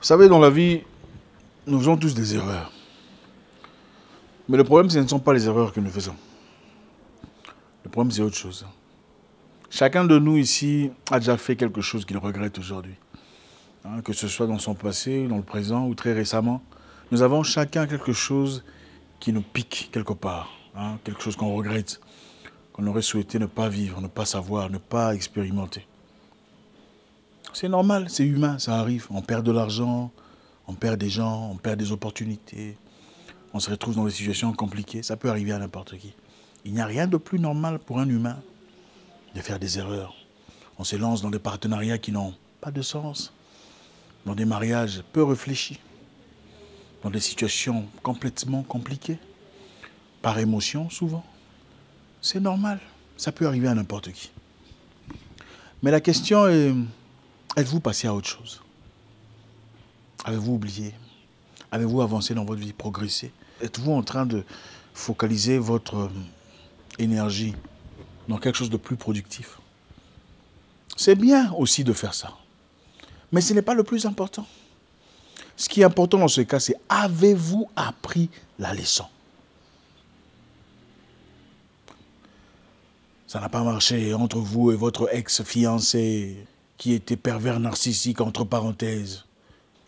Vous savez, dans la vie, nous faisons tous des erreurs. Mais le problème, ce ne sont pas les erreurs que nous faisons. Le problème, c'est autre chose. Chacun de nous ici a déjà fait quelque chose qu'il regrette aujourd'hui. Hein, que ce soit dans son passé, dans le présent ou très récemment. Nous avons chacun quelque chose qui nous pique quelque part. Hein, quelque chose qu'on regrette, qu'on aurait souhaité ne pas vivre, ne pas savoir, ne pas expérimenter. C'est normal, c'est humain, ça arrive. On perd de l'argent, on perd des gens, on perd des opportunités. On se retrouve dans des situations compliquées. Ça peut arriver à n'importe qui. Il n'y a rien de plus normal pour un humain de faire des erreurs. On se lance dans des partenariats qui n'ont pas de sens, dans des mariages peu réfléchis, dans des situations complètement compliquées, par émotion souvent. C'est normal, ça peut arriver à n'importe qui. Mais la question est, Êtes-vous passé à autre chose Avez-vous oublié Avez-vous avancé dans votre vie, progressé Êtes-vous en train de focaliser votre euh, énergie dans quelque chose de plus productif C'est bien aussi de faire ça. Mais ce n'est pas le plus important. Ce qui est important dans ce cas, c'est avez-vous appris la leçon Ça n'a pas marché entre vous et votre ex-fiancé qui était pervers narcissique, entre parenthèses.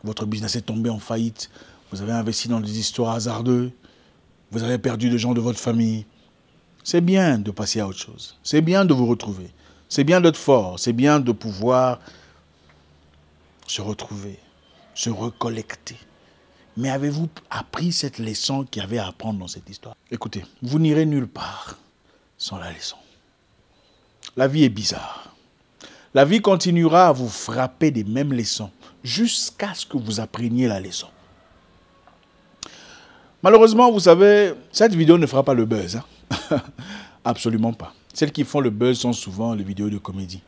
Votre business est tombé en faillite. Vous avez investi dans des histoires hasardeuses. Vous avez perdu des gens de votre famille. C'est bien de passer à autre chose. C'est bien de vous retrouver. C'est bien d'être fort. C'est bien de pouvoir se retrouver, se recollecter. Mais avez-vous appris cette leçon qu'il y avait à apprendre dans cette histoire Écoutez, vous n'irez nulle part sans la leçon. La vie est bizarre. La vie continuera à vous frapper des mêmes leçons jusqu'à ce que vous appreniez la leçon. Malheureusement, vous savez, cette vidéo ne fera pas le buzz. Hein. Absolument pas. Celles qui font le buzz sont souvent les vidéos de comédie.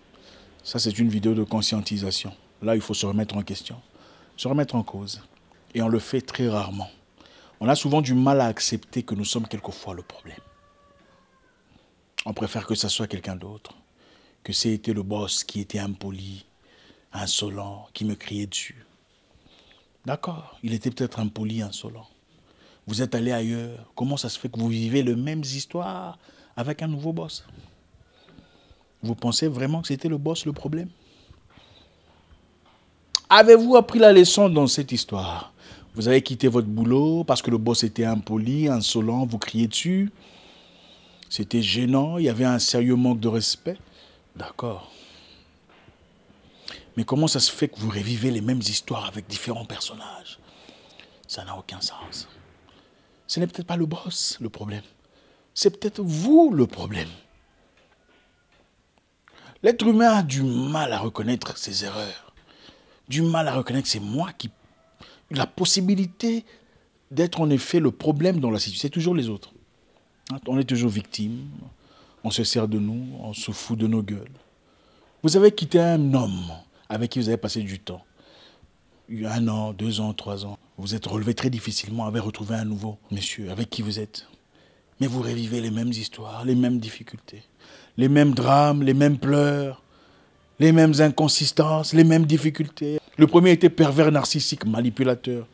Ça, c'est une vidéo de conscientisation. Là, il faut se remettre en question, se remettre en cause. Et on le fait très rarement. On a souvent du mal à accepter que nous sommes quelquefois le problème. On préfère que ça soit quelqu'un d'autre que c'était le boss qui était impoli, insolent, qui me criait dessus. D'accord, il était peut-être impoli, insolent. Vous êtes allé ailleurs. Comment ça se fait que vous vivez les mêmes histoires avec un nouveau boss Vous pensez vraiment que c'était le boss le problème Avez-vous appris la leçon dans cette histoire Vous avez quitté votre boulot parce que le boss était impoli, insolent, vous criez dessus. C'était gênant, il y avait un sérieux manque de respect. D'accord. Mais comment ça se fait que vous revivez les mêmes histoires avec différents personnages Ça n'a aucun sens. Ce n'est peut-être pas le boss le problème. C'est peut-être vous le problème. L'être humain a du mal à reconnaître ses erreurs. Du mal à reconnaître que c'est moi qui... La possibilité d'être en effet le problème dans la situation, c'est toujours les autres. On est toujours victime, on se sert de nous, on se fout de nos gueules. Vous avez quitté un homme avec qui vous avez passé du temps. Un an, deux ans, trois ans. Vous êtes relevé très difficilement, avez retrouvé un nouveau monsieur avec qui vous êtes. Mais vous revivez les mêmes histoires, les mêmes difficultés, les mêmes drames, les mêmes pleurs, les mêmes inconsistances, les mêmes difficultés. Le premier était pervers narcissique, manipulateur.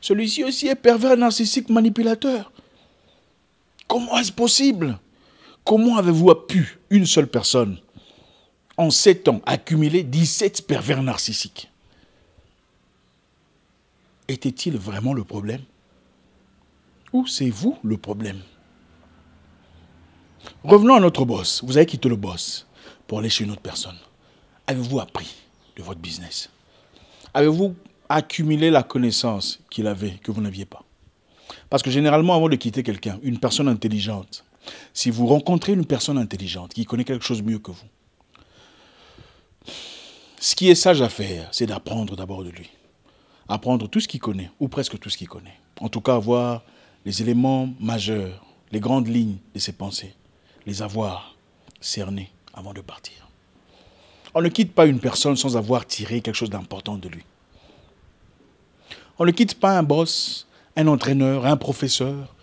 Celui-ci aussi est pervers narcissique, manipulateur. Comment est-ce possible Comment avez-vous pu, une seule personne, en sept ans, accumuler 17 pervers narcissiques Était-il vraiment le problème Ou c'est vous le problème Revenons à notre boss. Vous avez quitté le boss pour aller chez une autre personne. Avez-vous appris de votre business Avez-vous accumulé la connaissance qu'il avait, que vous n'aviez pas Parce que généralement, avant de quitter quelqu'un, une personne intelligente, si vous rencontrez une personne intelligente qui connaît quelque chose mieux que vous, ce qui est sage à faire, c'est d'apprendre d'abord de lui. Apprendre tout ce qu'il connaît, ou presque tout ce qu'il connaît. En tout cas, avoir les éléments majeurs, les grandes lignes de ses pensées, les avoir cernés avant de partir. On ne quitte pas une personne sans avoir tiré quelque chose d'important de lui. On ne quitte pas un boss, un entraîneur, un professeur,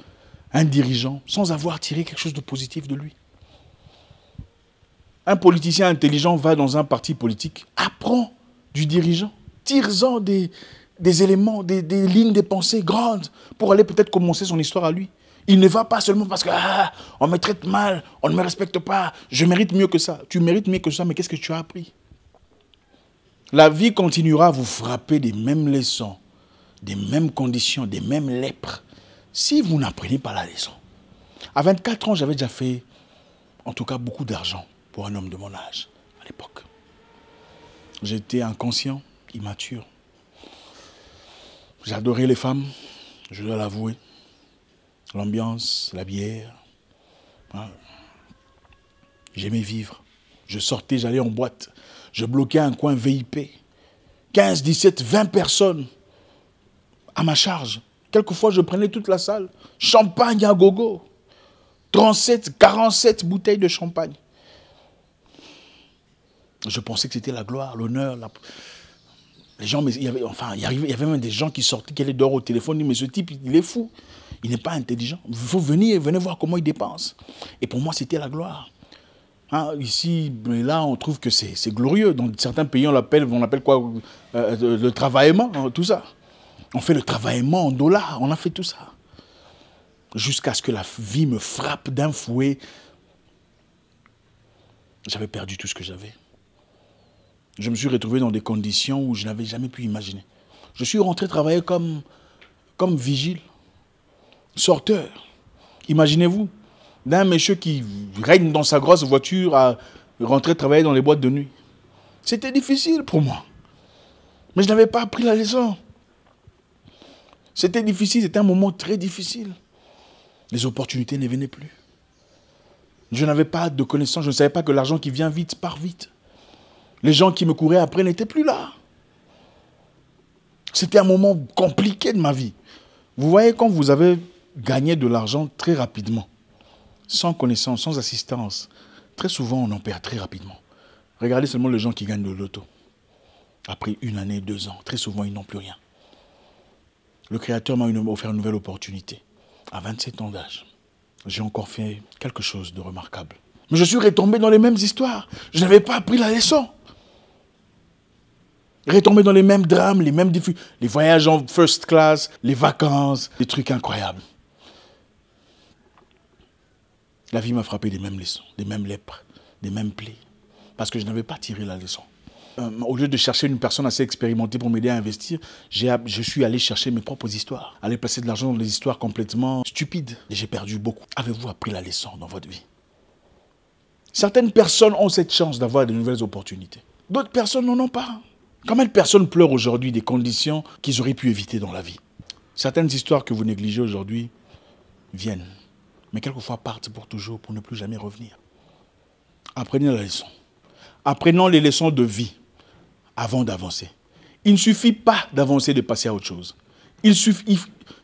un dirigeant sans avoir tiré quelque chose de positif de lui. Un politicien intelligent va dans un parti politique, apprend du dirigeant, tire-en des, des, éléments, des, lignes de pensée grandes pour aller peut-être commencer son histoire à lui. Il ne va pas seulement parce que ah, on me traite mal, on ne me respecte pas, je mérite mieux que ça. Tu mérites mieux que ça, mais qu'est-ce que tu as appris La vie continuera à vous frapper des mêmes leçons, des mêmes conditions, des mêmes lèpres si vous n'apprenez pas la leçon, à 24 ans, j'avais déjà fait, en tout cas, beaucoup d'argent pour un homme de mon âge, à l'époque. J'étais inconscient, immature. J'adorais les femmes, je dois l'avouer. L'ambiance, la bière. Hein. J'aimais vivre. Je sortais, j'allais en boîte. Je bloquais un coin VIP. 15, 17, 20 personnes à ma charge. Quelquefois, je prenais toute la salle. Champagne à gogo. 37, 47 bouteilles de champagne. Je pensais que c'était la gloire, l'honneur. Les gens, mais il y avait, enfin, il avait même des gens qui sortaient, qui allaient dehors au téléphone, mais ce type, il est fou. Il n'est pas intelligent. Il faut venir, venez voir comment il dépense. Et pour moi, c'était la gloire. Hein, ici, là, on trouve que c'est glorieux. Dans certains pays, on l'appelle, quoi euh, euh, Le travaillement, hein, tout ça. On fait le travaillement en dollars, on a fait tout ça. Jusqu'à ce que la vie me frappe d'un fouet. J'avais perdu tout ce que j'avais. Je me suis retrouvé dans des conditions où je n'avais jamais pu imaginer. Je suis rentré travailler comme, comme vigile, sorteur. Imaginez-vous, d'un monsieur qui règne dans sa grosse voiture à rentrer travailler dans les boîtes de nuit. C'était difficile pour moi. Mais je n'avais pas appris la leçon. C'était difficile, c'était un moment très difficile. Les opportunités ne venaient plus. Je n'avais pas de connaissances, je ne savais pas que l'argent qui vient vite part vite. Les gens qui me couraient après n'étaient plus là. C'était un moment compliqué de ma vie. Vous voyez, quand vous avez gagné de l'argent très rapidement, sans connaissance, sans assistance, très souvent on en perd très rapidement. Regardez seulement les gens qui gagnent de l'auto. Après une année, deux ans, très souvent ils n'ont plus rien le Créateur m'a offert une nouvelle opportunité. À 27 ans d'âge, j'ai encore fait quelque chose de remarquable. Mais je suis retombé dans les mêmes histoires. Je n'avais pas appris la leçon. Retombé dans les mêmes drames, les mêmes défis, les voyages en first class, les vacances, des trucs incroyables. La vie m'a frappé des mêmes leçons, des mêmes lèpres, des mêmes plaies, parce que je n'avais pas tiré la leçon. Euh, au lieu de chercher une personne assez expérimentée pour m'aider à investir, je suis allé chercher mes propres histoires, aller placer de l'argent dans des histoires complètement stupides. Et j'ai perdu beaucoup. Avez-vous appris la leçon dans votre vie Certaines personnes ont cette chance d'avoir de nouvelles opportunités. D'autres personnes n'en ont pas. Combien de personnes pleurent aujourd'hui des conditions qu'ils auraient pu éviter dans la vie Certaines histoires que vous négligez aujourd'hui viennent, mais quelquefois partent pour toujours, pour ne plus jamais revenir. Apprenez la leçon. Apprenons les leçons de vie avant d'avancer. Il ne suffit pas d'avancer, de passer à autre chose. Il,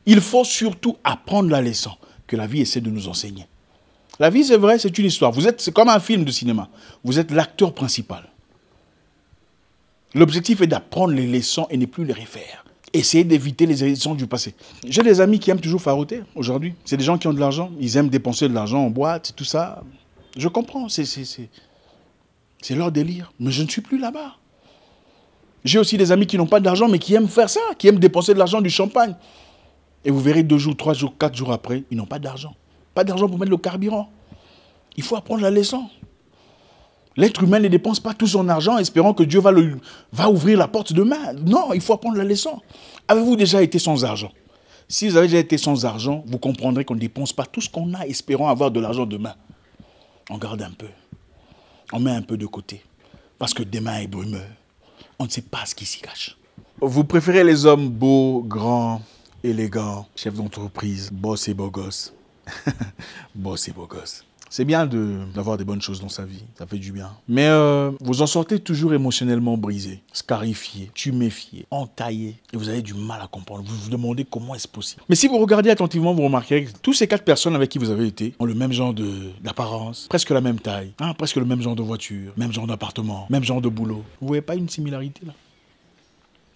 il faut surtout apprendre la leçon que la vie essaie de nous enseigner. La vie, c'est vrai, c'est une histoire. Vous êtes, c'est comme un film de cinéma. Vous êtes l'acteur principal. L'objectif est d'apprendre les leçons et ne plus les refaire. Essayez d'éviter les leçons du passé. J'ai des amis qui aiment toujours faroter aujourd'hui. C'est des gens qui ont de l'argent. Ils aiment dépenser de l'argent en boîte, tout ça. Je comprends. C'est leur délire. Mais je ne suis plus là-bas. J'ai aussi des amis qui n'ont pas d'argent, mais qui aiment faire ça, qui aiment dépenser de l'argent, du champagne. Et vous verrez deux jours, trois jours, quatre jours après, ils n'ont pas d'argent. Pas d'argent pour mettre le carburant. Il faut apprendre la leçon. L'être humain ne dépense pas tout son argent espérant que Dieu va, le, va ouvrir la porte demain. Non, il faut apprendre la leçon. Avez-vous déjà été sans argent Si vous avez déjà été sans argent, vous comprendrez qu'on ne dépense pas tout ce qu'on a espérant avoir de l'argent demain. On garde un peu. On met un peu de côté. Parce que demain est brumeux on ne sait pas ce qui s'y cache. Vous préférez les hommes beaux, grands, élégants, chefs d'entreprise, boss et beau gosse. boss et beau gosse c'est bien d'avoir des bonnes choses dans sa vie, ça fait du bien. Mais euh, vous en sortez toujours émotionnellement brisé, scarifié, tuméfié, entaillé, et vous avez du mal à comprendre. Vous vous demandez comment est-ce possible. Mais si vous regardez attentivement, vous remarquerez que tous ces quatre personnes avec qui vous avez été ont le même genre d'apparence, presque la même taille, hein, presque le même genre de voiture, même genre d'appartement, même genre de boulot. Vous voyez pas une similarité là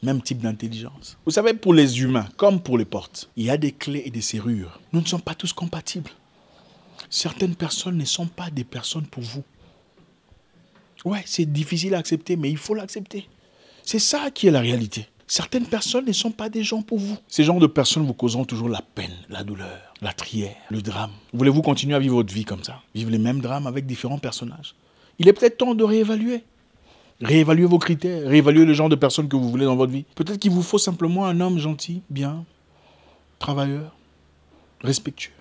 même type d'intelligence. Vous savez, pour les humains, comme pour les portes, il y a des clés et des serrures. Nous ne sommes pas tous compatibles certaines personnes ne sont pas des personnes pour vous. Ouais, c'est difficile à accepter, mais il faut l'accepter. C'est ça qui est la réalité. Certaines personnes ne sont pas des gens pour vous. Ces genres de personnes vous causeront toujours la peine, la douleur, la trière, le drame. Voulez-vous continuer à vivre votre vie comme ça Vivre les mêmes drames avec différents personnages Il est peut-être temps de réévaluer. Réévaluer vos critères, réévaluer le genre de personnes que vous voulez dans votre vie. Peut-être qu'il vous faut simplement un homme gentil, bien, travailleur, respectueux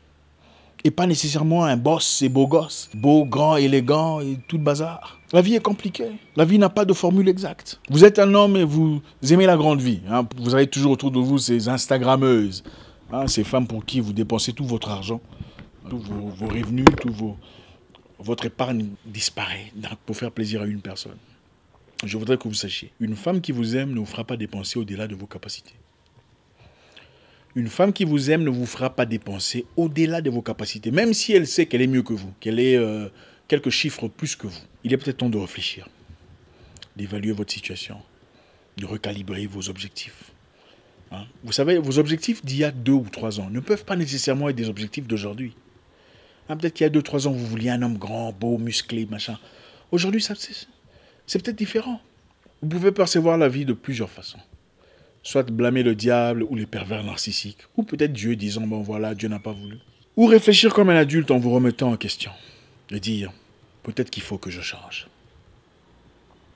et pas nécessairement un boss et beau gosse, beau, grand, élégant et tout le bazar. La vie est compliquée. La vie n'a pas de formule exacte. Vous êtes un homme et vous aimez la grande vie. Hein. Vous avez toujours autour de vous ces Instagrammeuses, hein, ces femmes pour qui vous dépensez tout votre argent, hein, tous vos, revenus, tout votre épargne disparaît pour faire plaisir à une personne. Je voudrais que vous sachiez, une femme qui vous aime ne vous fera pas dépenser au-delà de vos capacités. Une femme qui vous aime ne vous fera pas dépenser au-delà de vos capacités, même si elle sait qu'elle est mieux que vous, qu'elle est euh, quelques chiffres plus que vous. Il est peut-être temps de réfléchir, d'évaluer votre situation, de recalibrer vos objectifs. Hein. Vous savez, vos objectifs d'il y a deux ou trois ans ne peuvent pas nécessairement être des objectifs d'aujourd'hui. Hein, peut-être qu'il y a deux, trois ans, vous vouliez un homme grand, beau, musclé, machin. Aujourd'hui, ça, c'est peut-être différent. Vous pouvez percevoir la vie de plusieurs façons soit blâmer le diable ou les pervers narcissiques, ou peut-être Dieu disant, bon voilà, Dieu n'a pas voulu. Ou réfléchir comme un adulte en vous remettant en question, et dire, peut-être qu'il faut que je change.